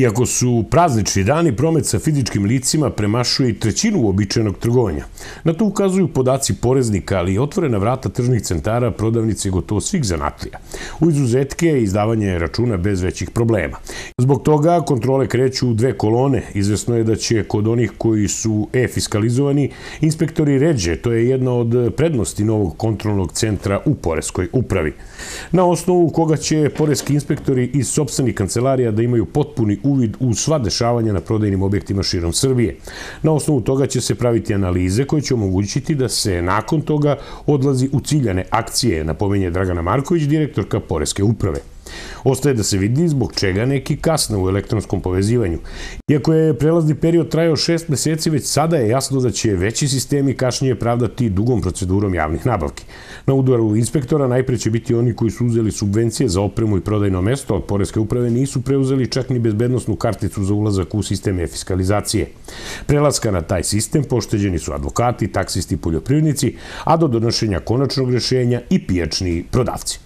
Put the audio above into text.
Iako su praznični dani, promet sa fizičkim licima premašuje i trećinu uobičajenog trgovanja. Na to ukazuju podaci poreznika, ali i otvorena vrata tržnih centara prodavnice gotovo svih zanatlija. U izuzetke je izdavanje računa bez većih problema. Zbog toga kontrole kreću u dve kolone. Izvesno je da će kod onih koji su e-fiskalizovani inspektori ređe. To je jedna od prednosti novog kontrolnog centra u Poreskoj upravi. Na osnovu koga će poreski inspektori iz sobstvenih kancelarija da imaju potpuni uvid u sva dešavanja na prodajnim objektima širom Srbije. Na osnovu toga će se praviti analize koje će omogućiti da se nakon toga odlazi u ciljane akcije, napomenje Dragana Marković, direktorka Poreske uprave. Ostaje da se vidi zbog čega neki kasne u elektronskom povezivanju. Iako je prelazni period trajao šest meseci, već sada je jasno da će veći sistemi kašnije pravdati dugom procedurom javnih nabavki. Na udaru inspektora najpre će biti oni koji su uzeli subvencije za opremu i prodajno mesto, od Poreske uprave nisu preuzeli čak ni bezbednostnu karticu za ulazak u sistem e-fiskalizacije. Prelaska na taj sistem pošteđeni su advokati, taksisti i poljoprivrednici, a do donošenja konačnog rešenja i pijačni prodavci.